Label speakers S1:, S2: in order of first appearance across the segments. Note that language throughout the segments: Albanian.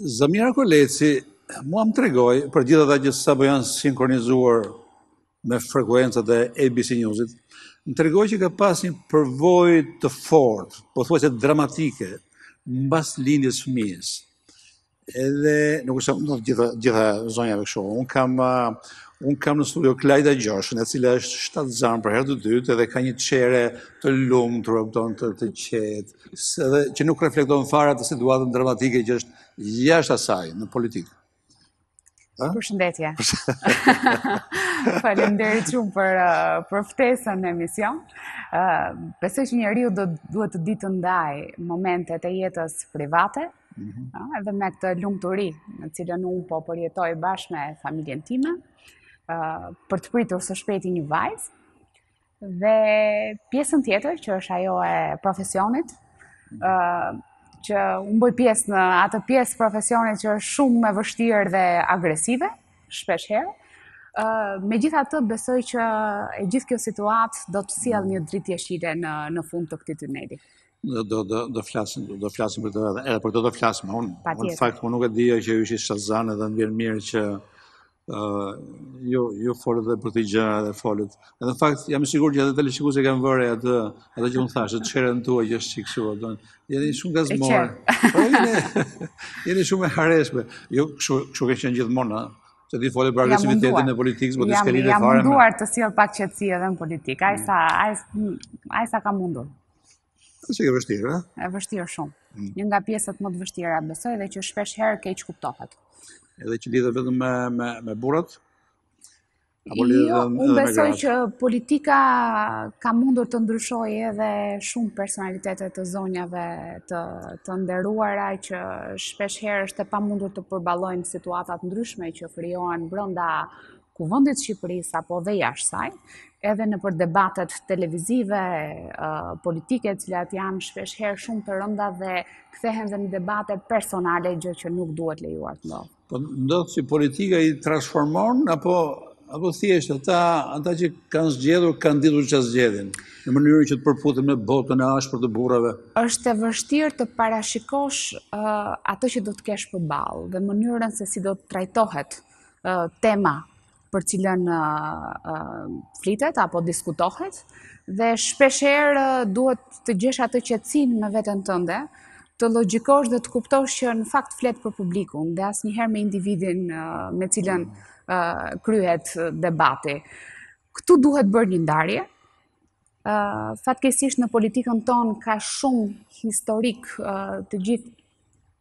S1: Zamira Koleci mua më tregoj, për gjithë dhe që sapo janë sinkronizuar me frekuencat e ABC News-it, më tregoj që ka pas një përvoj të fortë, pothuajse dramatike, mbas lindjes së fëmijës. Edhe nuk është në gjitha gjitha zonjave kështu. Un kam uh, un kam në studio Klajda Gjoshën, e cila është shtatë zanë për herë të dytë edhe ka një çere të lumë të të, të qetë, që nuk reflekton fare atë situatën dramatike që është jashtë asaj në politikë.
S2: Për shëndetje. Uh, Falem deri qumë për, përftesën ftesën në emision. Uh, Besoj që një riu duhet të ditë ndaj momentet e jetës private, mhm. edhe me këtë lungë të ri, në cilën unë po përjetoj bashkë me familjen time, uh, për të pritur së shpeti një vajzë, dhe pjesën tjetër që është ajo e profesionit, mhm. uh, që unë bëj pjesë në atë pjesë profesionit që është shumë e vështirë dhe agresive, shpesh herë. Uh, me gjitha të besoj që e gjithë kjo situatë do të siel një dritë shire në, në fund të këti të nedi.
S1: Do, do, do, do flasim, do, do flasim për të edhe, edhe për të do flasim, unë, unë fakt, unë nuk e dhja që ju Shazan edhe në vjerë mirë që uh, jo, jo folët dhe për të i gjëra dhe folët. Edhe në fakt, jam i sigurt që edhe të lishiku që kam atë, atë që un thash, të qërën tuaj që është qikë shumë, atë jeni shumë gazmorë. E qërë. Po, jeni shumë e hareshme. Jo, kështu që qenë gjithmonë, se di folë për agresivitetin e politikës, po ti skelit e fare. Jam munduar
S2: të sjell pak qetësi edhe në politikë. Ai mm. sa ai sa ka mundur.
S1: Është çike vështirë, a?
S2: Është vështirë shumë. Mm. Një nga pjesët më të vështira, besoj dhe që shpesh herë keq
S1: kuptohet edhe që lidhe vetëm me, me, me burat? Apo jo, unë besoj që
S2: politika ka mundur të ndryshoj edhe shumë personalitetet të zonjave të, të që shpesh herë është e pa mundur të përbalojnë situatat ndryshme që kryohen brënda kuvëndit Shqipërisë apo dhe jashësaj, saj, edhe në për debatet televizive, politike, cilat janë shpesh herë shumë të rënda dhe kthehen dhe në debate personale, gjë që nuk duhet lejuar
S1: të ndohë. Po ndodhë si politika i transformon, apo apo thjeshtë ata ata që kanë zgjedhur kanë ditur që zgjedhin në mënyrë që të përputhen me botën e ashpër të burrave
S2: është e vështirë të parashikosh uh, ato që do të kesh përballë dhe mënyrën se si do të trajtohet uh, tema për cilën uh, uh, flitet apo diskutohet dhe shpeshherë uh, duhet të gjesh atë qetësinë në veten tënde të logikosh dhe të kuptosh që në fakt fletë për publikun dhe asë njëherë me individin uh, me cilën uh, kryhet debati. Këtu duhet bërë një ndarje, uh, fatkesisht në politikën tonë ka shumë historik të gjithë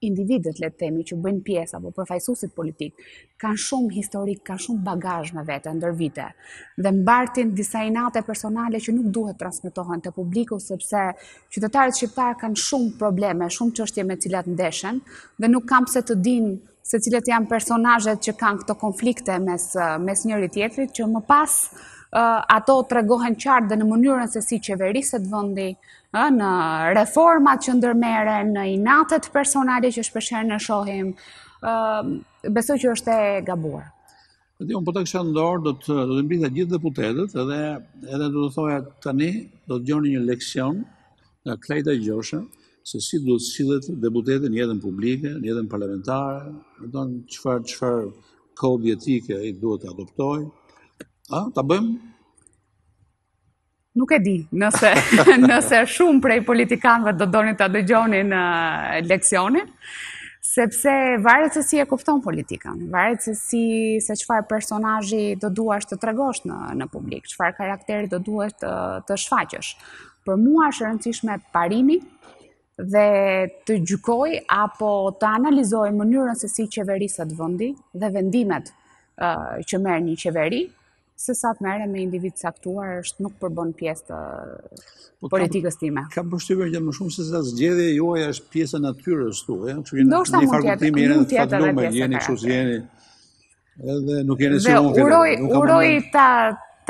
S2: individet, le të themi, që bëjnë pjesë apo përfaqësuesit politik, kanë shumë historik, kanë shumë bagazh me vete ndër vite. Dhe mbartin disa inate personale që nuk duhet transmetohen te publiku sepse qytetarët shqiptar kanë shumë probleme, shumë çështje me të cilat ndeshen dhe nuk kanë pse të dinë se cilët janë personazhet që kanë këto konflikte mes mes njëri tjetrit që më pas ato tregohen qartë dhe në mënyrën se si qeveriset vendi, në reformat që ndërmere, në inatet personale që shpesher në shohim, besu që është e gabuar.
S1: Këtë jo, më përta kështë ndorë, do të të mbi të gjithë deputetet, edhe, edhe do të thoja tani, do të gjoni një leksion nga Klejta gjoshën, se si duhet të cilët deputetet një edhe publike, një edhe parlamentare, në donë qëfar, qëfar kodë vjetike i duhet të adoptoj, ta bëjmë Nuk e di, nëse nëse
S2: shumë prej politikanëve do donin ta dëgjonin në leksionin sepse varet se si e kupton politikën, varet se si se çfarë personazhi do duash të tregosh në në publik, çfarë karakteri do duhet të të shfaqësh. Për mua është rëndësishme parimi dhe të gjykoj apo të analizoj mënyrën se si qeverisat vendi dhe vendimet që merr një qeveri, se sa të merë me individ saktuar është nuk përbën pjesë të po, politikës
S1: time. Kam përshtyve që më shumë se sa zgjedi juaj është pjesë natyrës tu, e? Ndo është ta mund tjetë, mund tjetë edhe pjesë të rëndë. Jeni kështu nuk jeni si mund uroj, tjetë. uroj
S2: ta,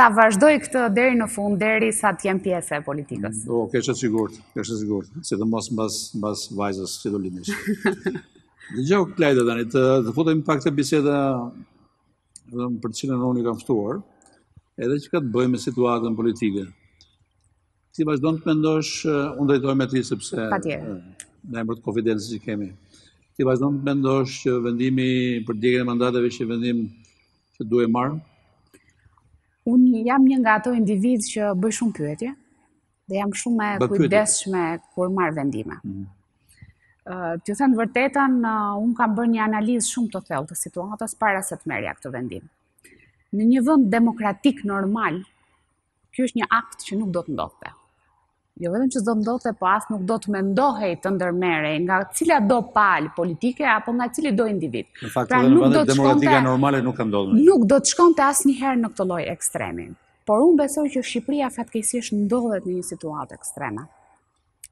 S2: ta vazhdoj këtë deri në fund, deri sa të jenë pjesë e politikës.
S1: Do, mm, kështë të sigurët, kështë të sigurët, si të mos mbas, mbas vajzës, si do linishtë. Dhe gjau këtë të, të futëm pak të biseda, për të cilën unë i kam fëtuar, edhe që ka të bëjë me situatën politike. Si vazhdo të mendosh, eh, unë drejtoj me ti sepse... Eh, në emërët konfidensi që kemi. Si vazhdo të mendosh që vendimi për digre mandateve që vendim që duhe marë? Unë
S2: jam një nga ato individ që bëj shumë pyetje dhe jam shumë e kujdeshme kur marë vendime. Mm -hmm. Eh, të thënë vërtetën, unë kam bërë një analizë shumë të thellë të situatës para se të merja këtë vendim në një vënd demokratik normal, kjo është një akt që nuk do të ndodhte. Jo vetëm që do të ndodhte, po asë nuk do të mendohej të ndërmere nga cila do palë politike, apo nga cili do individ. Në fakt, pra, në vëndet demokratika normale
S1: nuk e ndodhme.
S2: Nuk do të shkonte asë herë në këtë loj ekstremin. Por unë besoj që Shqipëria fatkesisht ndodhet në një situatë ekstrema,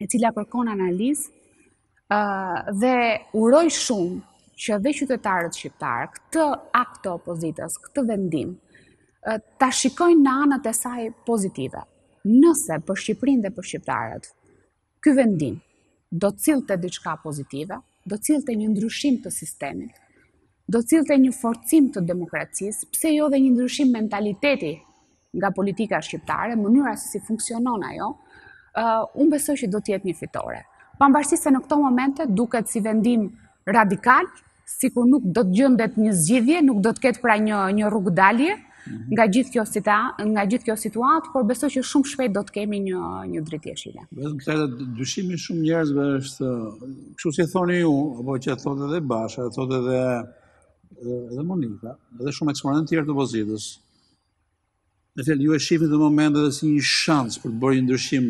S2: e cila kërkon analizë, dhe uroj shumë që dhe qytetarët shqiptarë, këtë akt të opozitës, këtë vendim, ta shikojnë në anët e saj pozitive. Nëse për Shqipërinë dhe për Shqiptarët, ky vendim do cilë të diçka pozitive, do cilë të një ndryshim të sistemit, do cilë të një forcim të demokracisë, pse jo dhe një ndryshim mentaliteti nga politika shqiptare, mënyra se si funksionon ajo, unë besoj që do jetë një fitore. Pa se në këto momente, duket si vendim të një radikal, si kur nuk do të gjëndet një zgjidhje, nuk do të ketë pra një, një rrugë dalje mhm. nga gjithë kjo, nga gjithë situatë, por besoj që shumë shpejt do të kemi një, një dritje shile.
S1: Vëzëm të të dyshimi shumë njerëzve është, kështu si thoni ju, apo që thot edhe Basha, thot edhe, edhe Monika, edhe shumë eksponent tjerë të pozitës, Në fjellë, ju e shifin dhe momente dhe si një shansë për të bërë një ndryshim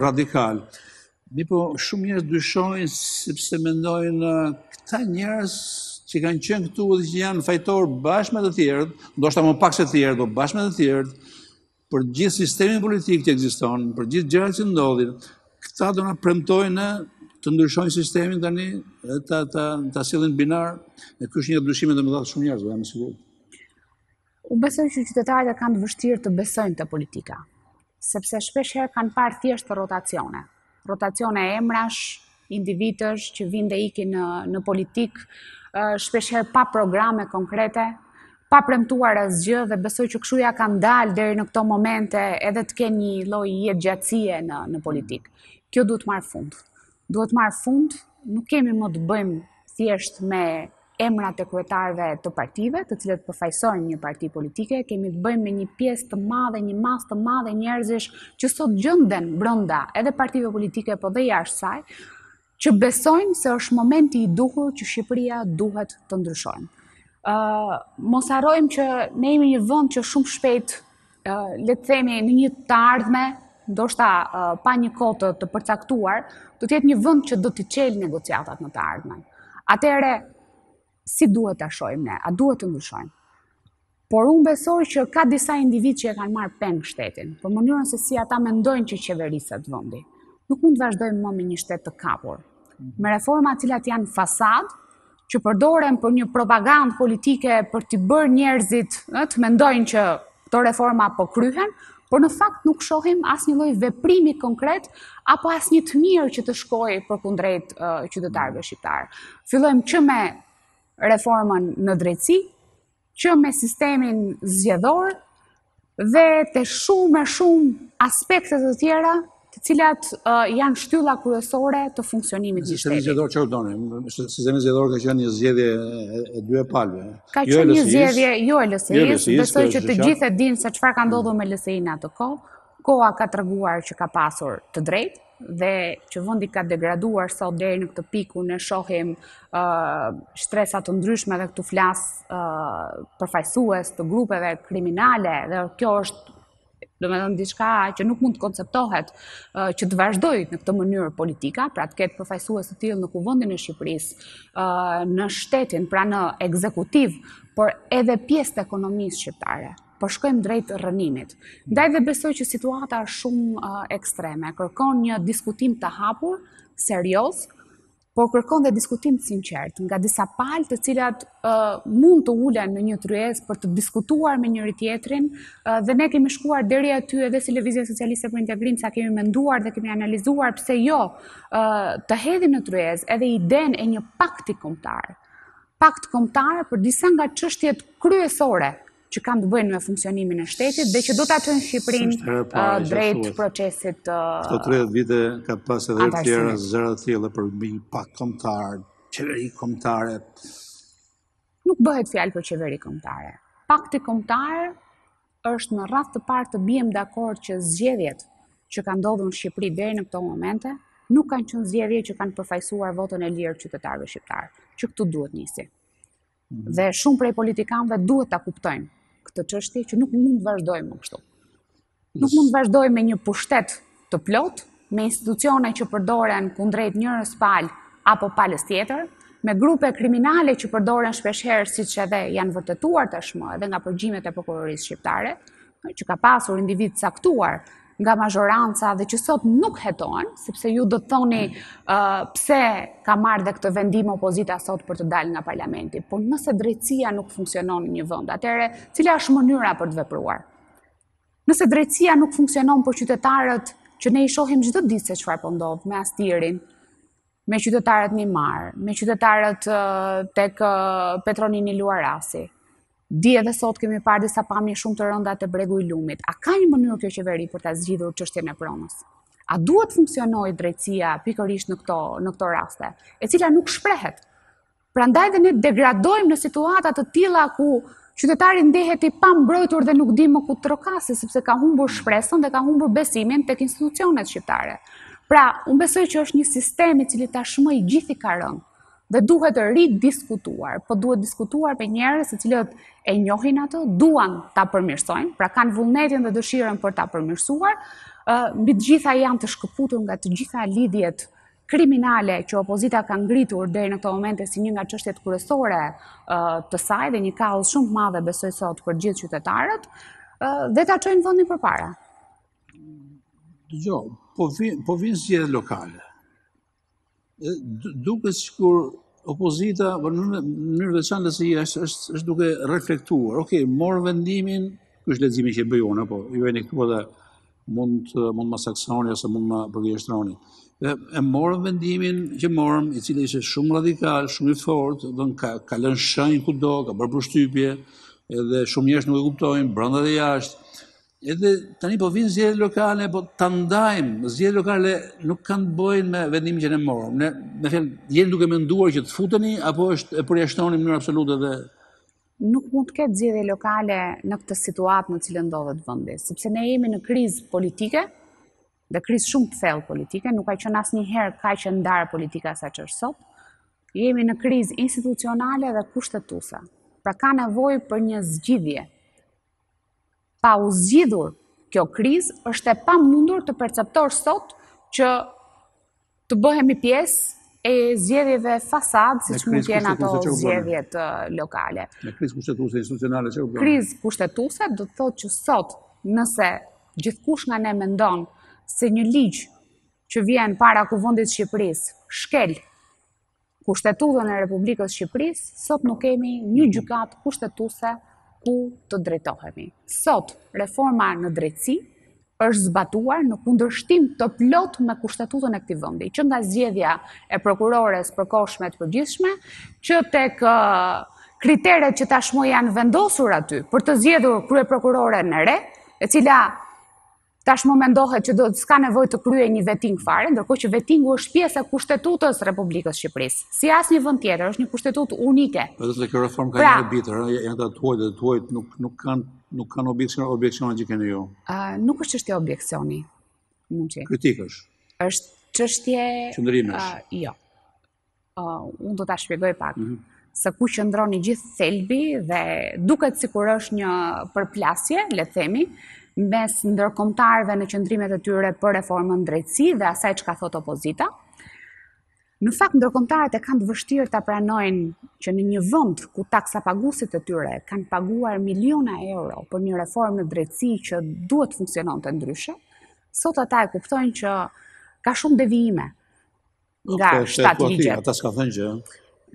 S1: radikal. Pa tjetër. Mi po shumë njerëz dyshojnë sepse mendojnë këta njerëz që kanë qenë këtu dhe që janë fajtor bashkë me të tjerët, ndoshta më pak se të tjerët, do po bashkë me të tjerët, për gjithë sistemin politik që ekziston, për gjithë gjërat që ndodhin, këta do na premtojnë të ndryshojnë sistemin tani dhe ta asilin ta sillin binar, e ky është një dyshim të madh shumë njerëz, jam më sigurt.
S2: U besojnë që qytetarët kanë vështirë të besojnë te politika, sepse shpesh herë kanë parë thjesht rotacione rotacione e emrash, individës që vinë dhe iki në, në politikë, shpesher pa programe konkrete, pa premtuar asgjë dhe besoj që këshuja ka ndalë deri në këto momente edhe të ke një loj jetë gjatësie në, në politikë. Kjo duhet marë fund. Duhet marë fund, nuk kemi më të bëjmë thjesht me emrat e kryetarëve të partive, të cilët përfaqësojnë një parti politike, kemi të bëjmë me një pjesë të madhe, një mas të madhe njerëzish që sot gjënden brenda edhe partive politike po dhe jashtë saj, që besojnë se është momenti i duhur që Shqipëria duhet të ndryshojnë. Ë, mos harrojmë që ne jemi një vend që shumë shpejt uh, le të themi në një të ardhme, ndoshta pa një kohë të, përcaktuar, do të jetë një vend që do të çelë negociatat në të ardhmen. Atëherë, si duhet ta shohim ne, a duhet të ndryshojmë? Por unë besoj që ka disa individ që e kanë marrë penë shtetin, për mënyrën se si ata mendojnë që qeverisat vëndi. Nuk mund të vazhdojmë më me një shtet të kapur. Me reforma cilat janë fasad, që përdoren për një propagandë politike për të bërë njerëzit të mendojnë që të reforma po kryhen, por në fakt nuk shohim as një loj veprimi konkret, apo as një të mirë që të shkojë për kundrejt uh, qytetarëve shqiptarë. Fillojmë që me reformën në drejtësi, që me sistemin zgjedhor dhe të shumë e shumë aspektet të tjera të cilat janë shtylla kryesore të funksionimit të shtetit. Sistemi
S1: zgjedhor çfarë doni? Sistemi zgjedhor ka qenë një zgjedhje e dy palve. Ka jo qenë jo një zgjedhje jo e jo lsi besoj që të gjithë
S2: e dinë se çfarë ka ndodhur me LSI-n atë kohë. Koha ka treguar që ka pasur të drejtë dhe që vendi ka degraduar sot deri në këtë pikë në shohim shtresat të ndryshme dhe këtu flas përfajsues përfaqësues të grupeve kriminale dhe kjo është do me dhe në diçka që nuk mund të konceptohet që të vazhdoj në këtë mënyrë politika, pra të ketë përfajsuës të tjilë në kuvëndin e Shqipëris, në shtetin, pra në ekzekutiv, por edhe pjesë të ekonomisë shqiptare po shkojmë drejt rënimit. Ndaj dhe besoj që situata është shumë ekstreme, kërkon një diskutim të hapur, serios, por kërkon dhe diskutim të sinqert, nga disa palë të cilat mund të ulen në një tryes për të diskutuar me njëri tjetrin, dhe ne kemi shkuar deri aty edhe si Levizion Socialiste për Integrim, sa kemi menduar dhe kemi analizuar pse jo të hedhin në tryes edhe i den e një pakti komptarë pakt komptare për disa nga çështjet kryesore që kanë të bëjnë me funksionimin e shtetit dhe që do të atë në Shqiprin drejt procesit Këto
S1: 30 vite ka pas edhe e tjera zërë të tjela për mi pak komtarë, qeveri komtare
S2: Nuk bëhet fjallë për qeveri komtare Pak të komtarë është në rrath të partë të bëjmë dhe akord që zgjedhjet që kanë dodhë në Shqipri dhe në këto momente, nuk kanë qënë zgjedhje që kanë përfajsuar votën e lirë qytetarëve shqiptarë, që këtu duhet njësi. Mhm. Dhe shumë prej politikanëve duhet ta kuptojnë këtë çështje që nuk mund të vazhdojmë kështu. Nuk mund të vazhdojmë me një pushtet të plot, me institucione që përdoren kundrejt njërës palë apo palës tjetër, me grupe kriminale që përdoren shpeshherë si që edhe janë vërtetuar të shmë edhe nga përgjimet e prokurorisë shqiptare, që ka pasur individ saktuar nga mazhoranca dhe që sot nuk heton, sepse ju do të thoni uh, pse ka marrë dhe këtë vendim opozita sot për të dalë nga parlamenti, por nëse drejtësia nuk funksionon në një vënd, atere, cila është mënyra për të vepruar? Nëse drejtësia nuk funksionon për qytetarët që ne i shohim gjithë të ditë se qëfar pëndodhë po me astirin, me qytetarët një marë, me qytetarët uh, tek Petronin uh, Petronini Luarasi, Di edhe sot kemi parë disa pamje shumë të rënda të bregu i lumit. A ka një mënyrë kjo qeveri për ta zgjidhur çështjen e pronës? A duhet funksionojë drejtësia pikërisht në këto në këto raste, e cila nuk shprehet. Prandaj dhe ne degradojmë në situata të tilla ku qytetari ndehet i pambrojtur dhe nuk di më ku të sepse ka humbur shpresën dhe ka humbur besimin tek institucionet shqiptare. Pra, unë besoj që është një sistem i cili tashmë i gjithë i ka rënë dhe duhet të ridiskutuar, po duhet diskutuar për njerës e cilët e njohin atë, duan të përmirsojnë, pra kanë vullnetin dhe dëshiren për të përmirsuar, mbi të gjitha janë të shkëputur nga të gjitha lidhjet kriminale që opozita ka ngritur deri në të momente si një nga çështjet kryesore të saj dhe një kaos shumë madhe besoj sot për gjithë qytetarët, dhe ta çojnë vendin përpara.
S1: Dgjoj, po vin po vin lokale duke si kur opozita, për në mënyrë veçanë si është duke reflektuar, oke, morë vendimin, kështë ledzimi që e unë, po, ju e një këtu po dhe mund më saksoni, ose mund më përgjështroni. E morëm vendimin që morëm, i cilë ishe shumë radikal, shumë i fort, dhe në ka lënë shënjë këtë do, ka bërë për shtypje, edhe shumë njështë nuk e kuptojnë, brënda dhe jashtë, edhe tani po vinë zjedhe lokale, po të ndajmë, zjedhe lokale nuk kanë bojnë me vendimin që ne morëm. Ne, me fjellë, jenë duke me nduar që të futeni, apo është e përjashtoni mënyrë absolutë dhe...
S2: Nuk mund të ketë zjedhe lokale në këtë situatë në cilë ndodhët vëndi, sepse ne jemi në krizë politike, dhe krizë shumë të thellë politike, nuk ka që nasë një herë ka që ndarë politika sa që është sot, jemi në krizë institucionale dhe kushtetusa. Pra ka nevojë për një zgjidhje, pa u zgjidhur kjo krizë, është e pa mundur të perceptor sot që të bëhemi pjesë e zjedhjeve fasad, si që mund tjena ato zjedhjet lokale.
S1: Në kriz kushtetuse institucionale që u bërë? Kriz
S2: kushtetuse do të thotë që sot, nëse gjithkush nga ne mendon se një ligj që vjen para kuvondit Shqipëris, shkel kushtetuse në Republikës Shqipëris, sot nuk kemi një mhm. gjukat kushtetuse ku të drejtohemi. Sot, reforma në drejtësi është zbatuar në kundërshtim të plot me kushtetutën e këti vëndi, që nga zjedhja e prokurores përkoshme të përgjithshme, që tek kriteret që tashmo janë vendosur aty për të zjedhur krye prokurore në re, e cila Tash më mendohet që do të s'ka nevojë të kryej një veting fare, ndërkohë që vetingu është pjesë e kushtetutës së Republikës së Shqipërisë. Si asnjë vend tjetër, është një kushtetutë unike.
S1: Edhe po se kjo reform ka pra, një arbitër, janë ata tuaj dhe tuaj nuk nuk kanë nuk kanë objeksion objeksion që keni jo.
S2: Ë, nuk është çështje objeksioni. Mund të. Kritikësh. Është çështje qëndrimesh. Uh, jo. Ë, unë do ta shpjegoj pak. Mhm. Se ku qëndron i gjithë thelbi dhe duket sikur është një përplasje, le të themi, mes ndërkomtarve në qëndrimet e tyre për reformën drejtësi dhe asaj që ka thot opozita. Në fakt, ndërkomtarët e kanë të vështirë të pranojnë që në një vënd ku taksa pagusit e tyre kanë paguar miliona euro për një reformë në drejtësi që duhet funksionon të ndryshe, sot ata e kuptojnë që ka shumë devijime nga shtatë ligjet. Ata s'ka thënë që?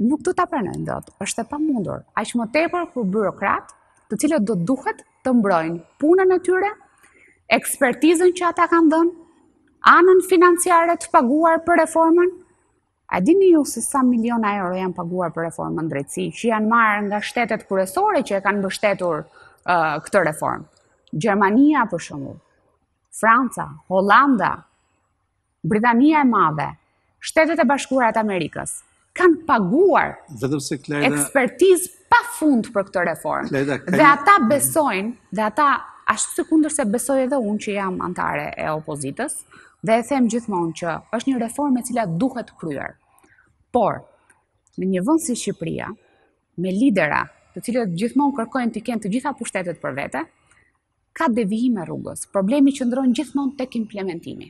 S2: Nuk të të pranojnë, do të. është e pa mundur. Aqë më tepër, kur byrokratë, të cilët do të duhet të mbrojnë punën e tyre, ekspertizën që ata kanë dhënë, anën financiare të paguar për reformën, A dini ju se sa miliona euro janë paguar për reformën drejtësi, që janë marë nga shtetet kërësore që e kanë bështetur këtë reformë? Gjermania për shumë, Franca, Holanda, Britania e madhe, shtetet e bashkurat Amerikës, kanë paguar
S1: ekspertizë
S2: pa fund për këtë reformë. Dhe ata besojnë, dhe ata ashtu se kundër se edhe unë që jam antare e opozitës, dhe e them gjithmonë që është një reformë e cila duhet kryer. Por, në një vënd si Shqipria, me lidera të cilët gjithmonë kërkojnë të kenë të gjitha pushtetet për vete, ka devijime rrugës. Problemi që ndronë gjithmonë tek implementimi.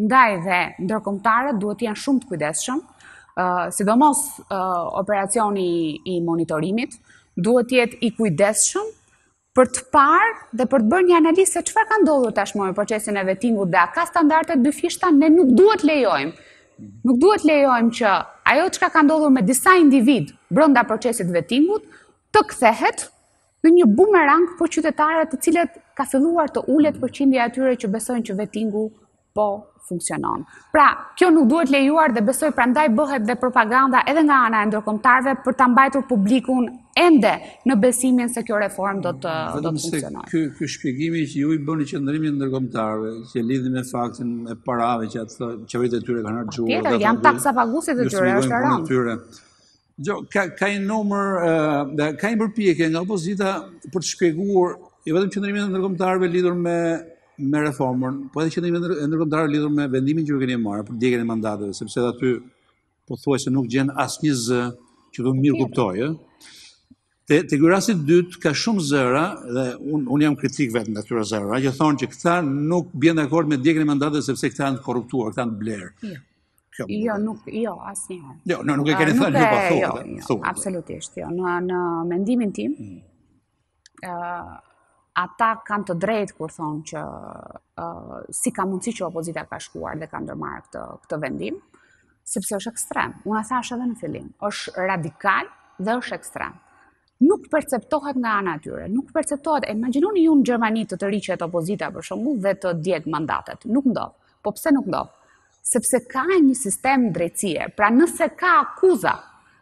S2: Ndaj dhe ndërkomtarët duhet janë shumë të kujdeshëm, sidomos operacioni i monitorimit, duhet të jetë i kujdesshëm për të parë dhe për të bërë një analisë se çfarë ka ndodhur tashmë në procesin e vetingut dhe a ka standarde dy ne nuk duhet lejojmë. Nuk duhet lejojmë që ajo çka ka ndodhur me disa individ brenda procesit të vetingut të kthehet në një bumerang për qytetarët të cilët ka filluar të ullet për qindja atyre që besojnë që vetingu po funksionon. Pra, kjo nuk duhet lejuar dhe besoj prandaj bëhet dhe propaganda edhe nga ana e ndërkombëtarëve për ta mbajtur publikun ende në besimin se kjo reform do të funksionon. do të funksionojë.
S1: Ky ky shpjegimi që ju i bëni qendrimit ndërkombëtarëve, që lidhi me faktin e parave që ato qeveritë e tyre kanë harxhuar. Po, tjetër, janë taksa paguese e tyre, është rënd. Jo, ka ka një numër, ka i përpjekje nga opozita për të shpjeguar jo vetëm qendrimin e ndërkombëtarëve lidhur me me reformën, po edhe që në ndërkëndarë lidhur me vendimin që ju keni marë për djekën e mandatëve, sepse dhe aty po thuaj se nuk gjenë asë një zë që të mirë kuptojë. Te, te gjurasit dytë ka shumë zëra, dhe unë un jam kritik vetë të këtyra zëra, që thonë që këta nuk bjen dhe akord me djekën e mandatëve sepse këta janë korruptuar, këta janë blerë. Jo, jo,
S2: nuk, jo, asë Jo, nuk e keni thënë, nuk e po Jo, po jo po. absolutisht, jo. Në, në mendimin tim, mm ata kanë të drejtë kur thonë që uh, si ka mundësi që opozita ka shkuar dhe ka ndërmarrë këtë këtë vendim, sepse është ekstrem. Unë e thash edhe në fillim, është radikal dhe është ekstrem. Nuk perceptohet nga ana tyre, nuk perceptohet. Imagjinoni ju në Gjermani të të rriqet opozita për shembull dhe të djetë mandatet. Nuk ndodh. Po pse nuk ndodh? Sepse ka një sistem drejtësie. Pra nëse ka akuza,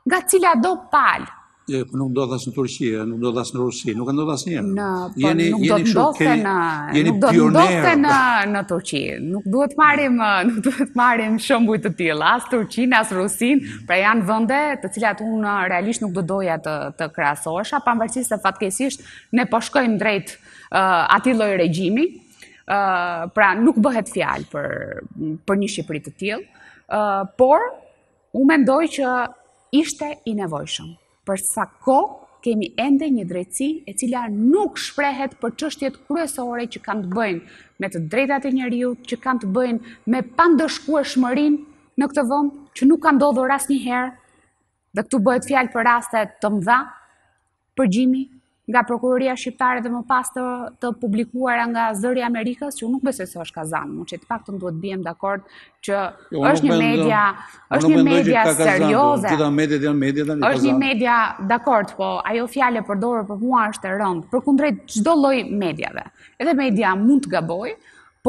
S2: nga cila do palë
S1: nuk do asë në Turqi, nuk do asë në Rusi, nuk do ndodh as njëherë. Po, jeni, nuk jeni do të ndodhte në, nuk do të në
S2: në Turqi. Nuk duhet marrim, nuk duhet marrim shembuj të tillë, as Turqin, as Rusin, pra janë vende të cilat unë realisht nuk do doja të të krahasohesha, pavarësisht se fatkeqësisht ne po shkojmë drejt ati atij lloj regjimi. pra nuk bëhet fjalë për për një Shqipëri të tillë, por u mendoj që ishte i nevojshëm për sa ko kemi ende një drejtësi e cila nuk shprehet për qështjet kryesore që kanë të bëjnë me të drejtat e njeriu, që kanë të bëjnë me pandëshku e shmërin në këtë vënd, që nuk kanë dodo rast një herë, dhe këtu bëhet fjalë për rastet të mdha, përgjimi nga prokuroria shqiptare dhe më pas të të publikuara nga zëri i Amerikës, që nuk besoj se është kazan, më të pak të duhet bëjmë dakord që jo, është një media, është një media po, serioze. Gjithë
S1: mediat janë media tani. Është një
S2: media, dakord, po ajo fjalë përdorur për mua është e rëndë, përkundrejt çdo lloji mediave. Edhe media mund të gabojë,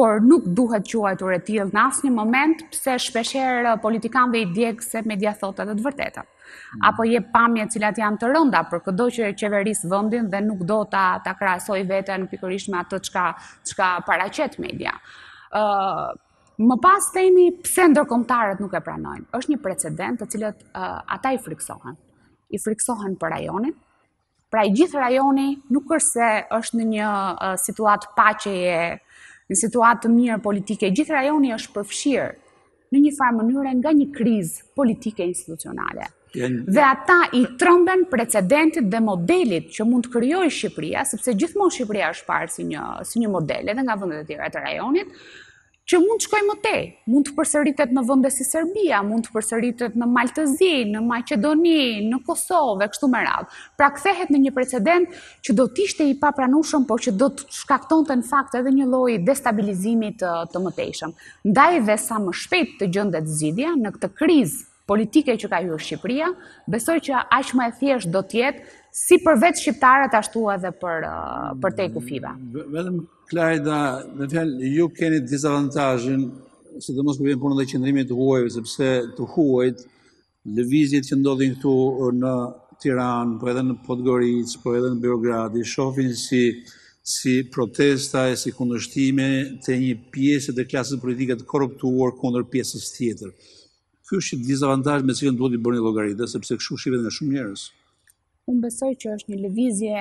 S2: por nuk duhet quajtur e tjil në asë një moment pëse shpesher uh, politikanëve i djekë se media thotë dhe të vërtetat. Mm. Apo je pamje cilat janë të rënda për këdo që e qeverisë vëndin dhe nuk do të krasoj vete në pikërish me atë të qka paracet media. Uh, më pas të imi pëse ndërkomtarët nuk e pranojnë. është një precedent të cilat uh, ata i friksohen. I friksohen për rajonin. Pra i gjithë rajoni nuk është se është në një situatë paqeje në situatë të mirë politike, gjithë rajoni është përfshirë në një farë mënyre nga një krizë politike institucionale. Dhe ata i tromben precedentit dhe modelit që mund të kryoj Shqipëria, sepse gjithmonë Shqipëria është parë si një, si një model edhe nga vëndet e tjera të rajonit, që mund të shkojë më te, mund të përsëritet në vende si Serbia, mund të përsëritet në Maltëzi, në Maqedoni, në Kosovë, kështu më radhë. Pra kthehet në një precedent që do të ishte i papranueshëm, por që do të shkaktonte në fakt edhe një lloj destabilizimi të, mëtejshëm. Ndaj dhe sa më shpejt të gjendet zgjidhja në këtë krizë politike që ka hyrë Shqipëria, besoj që aq më e thjesht do të jetë si për vetë shqiptarët ashtu edhe për uh, te i kufiva.
S1: Mm, Vedëm, Klajda, në fjalë ju keni dezavantazhin se të mos përbjën punën e qendrimit të huajve sepse të huajt lëvizjet që ndodhin këtu në Tiranë, po edhe në Podgoricë, po edhe në Beograd, i shohin si si protesta e si kundështime të një pjesë të klasës politike të korruptuar kundër pjesës tjetër ky është një dizavantazh me cilën duhet i bëni llogaritë, sepse kështu shihet nga shumë njerëz.
S2: Unë besoj që është një lëvizje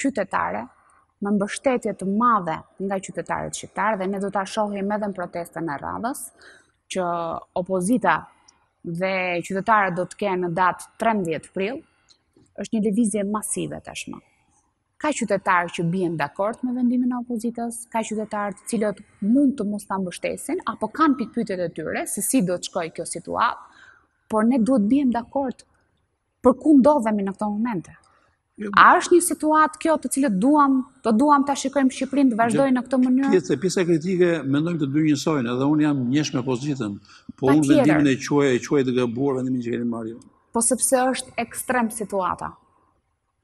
S2: qytetare me mbështetje të madhe nga qytetarët shqiptarë dhe ne do ta shohim edhe në protestën e radhës që opozita dhe qytetarët do të kenë në datë 13 prill është një lëvizje masive tashmë ka qytetarë që bjen dhe akort me vendimin e opozitës, ka qytetarë të cilët mund të mos të mbështesin, apo kanë pikpytet e tyre, se si do të shkoj kjo situatë, por ne duhet bjen dhe akort për ku ndodhemi në këto momente. A është një situatë kjo të cilët duam, të duam të shikojmë Shqiprin të vazhdojë në këto mënyrë?
S1: Pjesë kritike, mendojmë të dy njësojnë, edhe unë jam njësh me pozitën, po unë vendimin e quaj, e quaj të gëbuar, vendimin që keni marion.
S2: Po sepse është ekstrem situata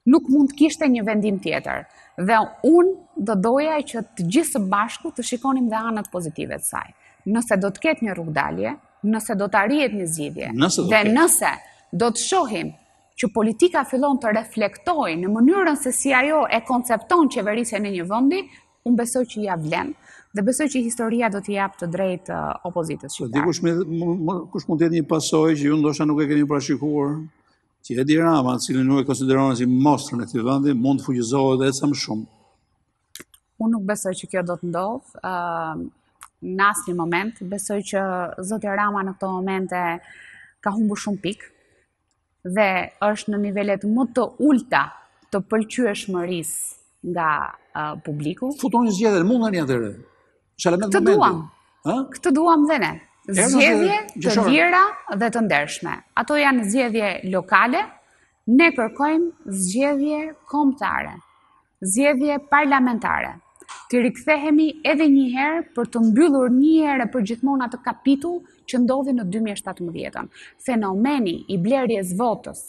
S2: nuk mund të kishte një vendim tjetër. Dhe unë do doja që të gjithë së bashku të shikonim dhe anët pozitive të saj. Nëse do të ketë një rrugdalje, nëse do të arrijet një zgjidhje, dhe nëse do të shohim që politika fillon të reflektojë në mënyrën se si ajo e koncepton qeverisja në një vendi, unë besoj që ja vlen dhe besoj që historia do t'i japë të drejtë uh, opozitës po, shqiptare.
S1: Dikush kush mund të jetë një pasojë që ju ndoshta nuk e keni parashikuar? që Edi rama, në cilë nuk e konsiderohen si mostrë në këtë vëndi, mund të fujizohet dhe e sa më shumë.
S2: Unë nuk besoj që kjo do të ndodhë, në asë një moment, besoj që zotë rama në këto momente ka humbu shumë pikë, dhe është në nivellet më të ulta të pëlqy shmëris nga publiku. Futon një zjedhe, mund në një atërë.
S1: Këtë duam,
S2: këtë duam dhe ne zjedhje të vjera dhe të ndershme. Ato janë zjedhje lokale, ne kërkojmë zjedhje komptare, zjedhje parlamentare. Të rikthehemi edhe një herë për të mbyllur një herë për gjithmona të kapitu që ndodhi në 2017-ën. Fenomeni i blerjes votës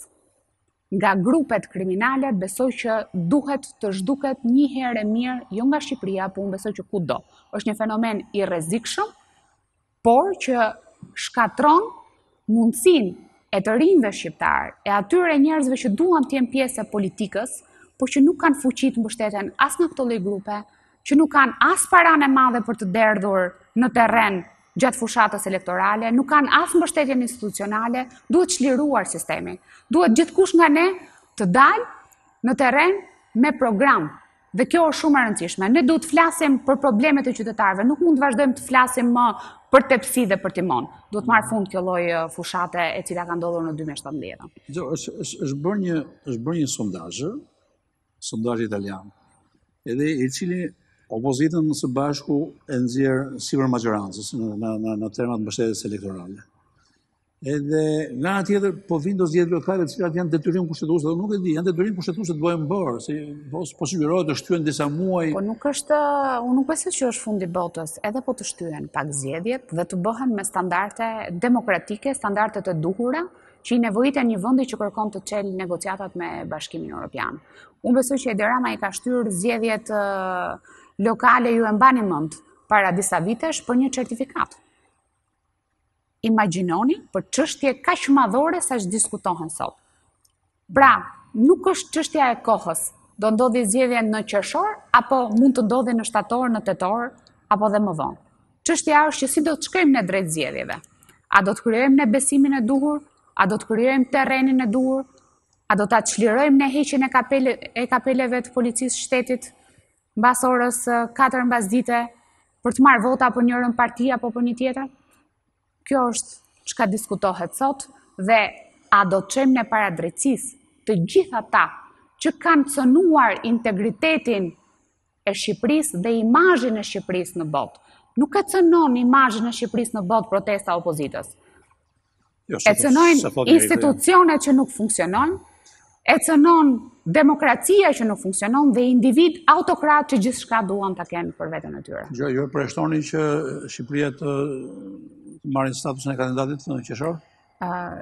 S2: nga grupet kriminale besoj që duhet të zhduket një herë e mirë, jo nga Shqipëria, po unë besoj që ku do. është një fenomen i rezikshëm, por që shkatron mundësin e të rinjve shqiptar, e atyre njerëzve që duan të jenë pjesë e politikës, por që nuk kanë fuqit mbështeten as në këto lloj grupe, që nuk kanë as parane madhe për të derdhur në terren gjatë fushatës elektorale, nuk kanë as mbështetjen institucionale, duhet çliruar sistemi. Duhet gjithkusht nga ne të dalë në terren me program. Dhe kjo është shumë e rëndësishme. Ne duhet të flasim për problemet e qytetarëve. Nuk mund të vazhdojmë të flasim më për tepsi dhe për timon. Do të marrë fund kjo lojë uh, fushate e cila ka ndodhur në 2017.
S1: Gjo, është bërë një, është një sondajë, sondajë italian, edhe i cili opozitën nësë bashku e nëzirë si për maqëranësës në, në, në, në termat mështetës elektorale. Edhe nga anë tjetër po vin do zgjedhje lokale të cilat janë detyrim kushtetues, do nuk e di, janë detyrim kushtetues të bëjmë bor, se po po sigurohet të shtyhen disa muaj. Po
S2: nuk është, unë nuk besoj që është fundi botës, edhe po të shtyhen pak zgjedhjet dhe të bëhen me standarde demokratike, standarde të duhura që i nevojiten një vendi që kërkon të çelë negociatat me Bashkimin Evropian. Unë besoj që Rama i ka shtyr zgjedhjet lokale ju e mbani mend para disa vitesh për një certifikatë imaginoni për qështje ka shumadhore sa që diskutohen sot. Pra, nuk është qështja e kohës, do ndodhë zjedhje në qëshor, apo mund të ndodhë në shtator, në tetor, apo dhe më vonë. Qështja është që si do të qkojmë në drejt zjedhjeve. A do të kryojmë në besimin e duhur, a do të kryojmë të renin e duhur, a do të atë në heqin e kapeleve të policisë shtetit, në basë orës 4 në basë dite, për të marë vota për njërën partia, apo për një tjetër? Kjo është që ka diskutohet sot dhe a do të qemë në para drecis të gjitha ta që kanë cënuar integritetin e Shqipëris dhe imajin e Shqipëris në botë. Nuk e cënon imajin e Shqipëris në botë protesta opozitës.
S1: Jo, e po- cënon po institucionet
S2: që nuk funksionon, e cënon demokracia që nuk funksionon dhe individ autokrat që gjithë shka duon të kenë për vetën e tyre.
S1: Gjo, ju e preshtoni që të marrin statusin e kandidatit në qeshor?
S2: Uh,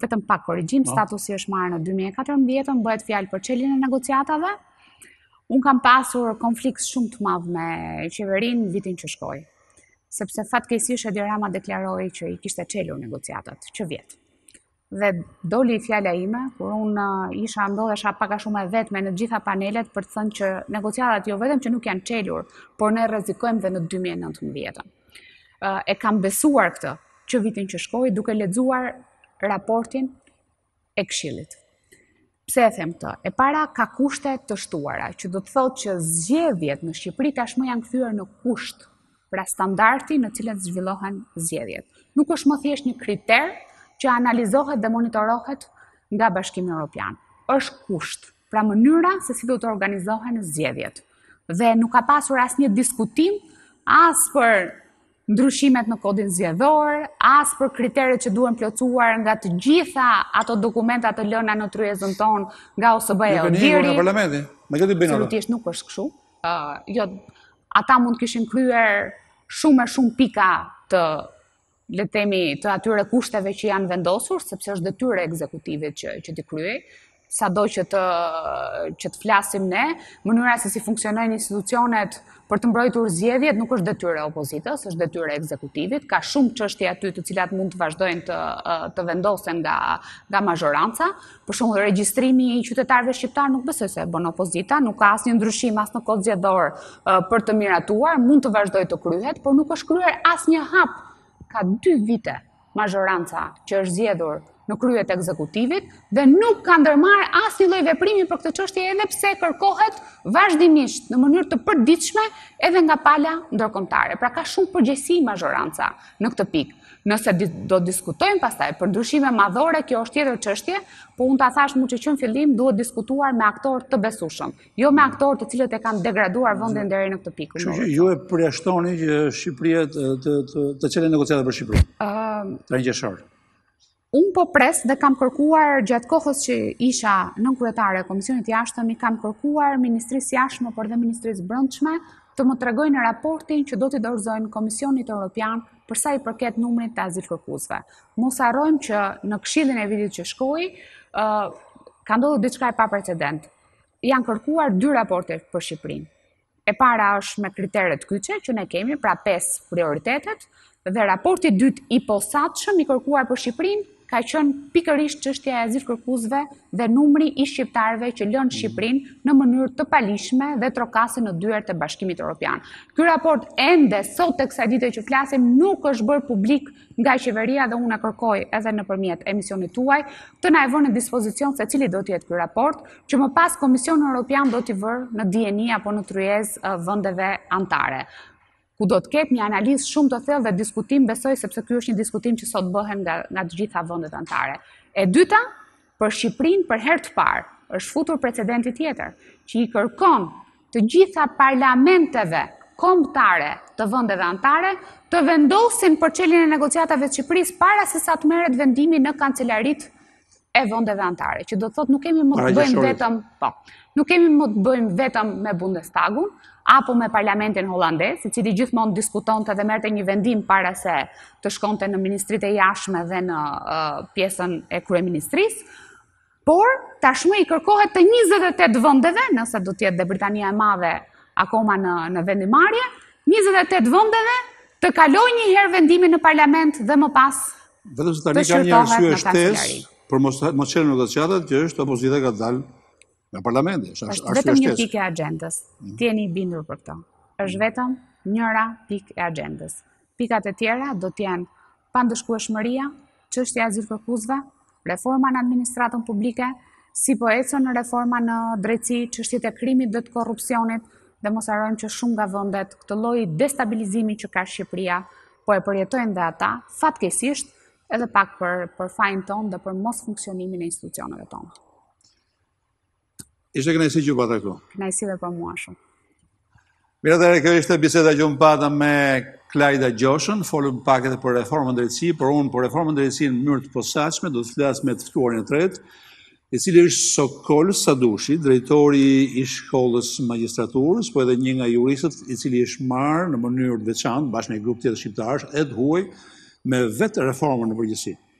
S2: vetëm pak korrigjim, statusi është marrë në 2014-ën, bëhet fjalë për çelin e negociatave. Un kam pasur konflikt shumë të madh me qeverinë vitin që shkoi. Sepse fatkeqësisht Edi Rama deklaroi që i kishte çelur negociatat që vjetë. Dhe doli fjala ime kur un isha ndodhesha pak a shumë e vetme në gjitha panelet për të thënë që negociatat jo vetëm që nuk janë çelur, por ne rrezikojmë dhe në 2019 e kam besuar këtë që vitin që shkoj duke ledzuar raportin e këshilit. Pse e them këtë? E para ka kushte të shtuara, që do të thotë që zgjedhjet në Shqipëri tashmë janë kthyer në kusht, pra standardi në cilën zhvillohen zgjedhjet. Nuk është më thjesht një kriter që analizohet dhe monitorohet nga Bashkimi Evropian. Është kusht, pra mënyra se si do të organizohen zgjedhjet. Dhe nuk ka pasur asnjë diskutim as për ndryshimet në kodin zjedhor, as për kriteret që duhen plotuar nga të gjitha ato dokumentat të lëna në tryezën tonë nga OSB e Elgiri. Në kënjë në parlamenti,
S1: me këtë i bëjnë orë. Absolutisht
S2: nuk është këshu. Uh, jo, ata mund këshin kryer shumë e shumë pika të le të themi të atyre kushteve që janë vendosur sepse është detyrë e ekzekutivit që që të kryej, sa do që të, që të flasim ne, mënyra se si funksionojnë institucionet për të mbrojtur zjedhjet, nuk është detyre opozitës, është detyre ekzekutivit, ka shumë që aty të cilat mund të vazhdojnë të, të nga, nga mazhoranca, për shumë dhe registrimi i qytetarve shqiptar nuk bësë se bon opozita, nuk ka asë një ndryshim, asë në kodë zjedhor për të miratuar, mund të vazhdojnë të kryhet, por nuk është kryer asë një hap, ka dy vite mazhoranca që është zjedhur në kryet e ekzekutivit dhe nuk ka ndërmarë asë një loj veprimi për këtë qështje edhe pse kërkohet vazhdimisht në mënyrë të përdiqme edhe nga pala ndërkomtare. Pra ka shumë përgjesi mazhoranca në këtë pikë. Nëse do të diskutojmë pastaj për ndryshime madhore, kjo është tjetër çështje, po unë ta thash më që qen fillim duhet diskutuar me aktor të besueshëm, jo me aktor të cilët e kanë degraduar vendin deri në këtë pikë.
S1: ju e përjashtoni që Shqipëria të të të, për Shqipërinë.
S2: Ëm, uh, Unë po pres dhe kam kërkuar gjatë kohës që isha në kryetare e komisionit jashtëm i kam kërkuar Ministrisë Jashtme por dhe Ministrisë Brendshme të më në raportin që do të dorëzojnë Komisionit Europian për sa i përket numrit të azilkërkuesve. Mos harrojmë që në Këshillin e vitit që shkoi, ka ndodhur diçka e pa precedent. Janë kërkuar dy raporte për Shqipërinë. E para është me kriteret kyçe që ne kemi, pra pesë prioritetet, dhe raporti i dyt i i kërkuar për Shqipërinë ka qënë pikërisht qështja e zirë kërkuzve dhe numri i shqiptarve që lënë mhm. Shqiprin në mënyrë të palishme dhe trokase në dyrë të bashkimit Europian. Kërë raport ende sot të kësa dite që flasim nuk është bërë publik nga qeveria dhe unë e kërkoj edhe në përmjet emisionit tuaj, të na e vërë në dispozicion se cili do të jetë kërë raport, që më pas Komision Europian do t'i vërë në DNI apo në tryez vëndeve antare ku do të ketë një analizë shumë të thellë dhe diskutim, besoj sepse ky është një diskutim që sot bëhen nga nga të gjitha vendet anëtare. E dyta, për Shqipërinë për herë të parë është futur precedenti tjetër që i kërkon të gjitha parlamenteve kombëtare të vendeve anëtare të vendosin për qelin e negociatave të Shqipërisë para se sa të merret vendimi në kancelaritë e vëndeve antare, që do të thotë nuk kemi më të bëjmë vetëm. Po. Nuk kemi më të bëjmë vetëm me Bundestagun apo me parlamentin hollandez, secili gjithmonë diskutonte dhe merrte një vendim para se të shkonte në Ministrinë e Jashtme dhe në pjesën e krye ministris, Por tashmë i kërkohet të 28 vendeve, nëse do të jetë dhe Britania e Madhe akoma në në vendimarrje, 28 vendeve të kalojë një herë vendimin në parlament dhe më pas.
S1: Vetëm se tani kanë një shtesë për mos qenë në negociatat, që është opozita ka dalë në parlamenti. është vetëm një pikë e
S2: agendës. Mhm. Ti jeni i bindur për këto. është vetëm njëra pikë e agendës. Pikat e tjera do të jenë pandëshkueshmëria, çështja e zyrtarëve, reforma në administratën publike, si po ecën në reforma në drejtësi, çështjet e krimit dhe të korrupsionit, dhe mos harojmë që shumë nga vendet këtë lloj destabilizimi që ka Shqipëria, po e përjetojnë dhe ata, fatkeqësisht, edhe pak për, për fajnë tonë dhe për mos funksionimin e institucionëve tonë.
S1: Ishte kënajsi që pata këtu?
S2: Kënajsi dhe për mua shumë.
S1: Mirë dhe kjo ishte biseda që më pata me Klajda Gjoshën, folëm pak edhe për reformën drejtësi, për unë për reformën drejtësi në mërë të posashme, do të flas me të fëtuar një tretë, i cili është Sokol Sadushi, drejtori i shkollës magistraturës, po edhe një nga juristët i cili është marë në mënyrë veçantë, bashkë me grupë tjetë shqiptarës, edhe huaj, me vetë reformën në përgjësitë.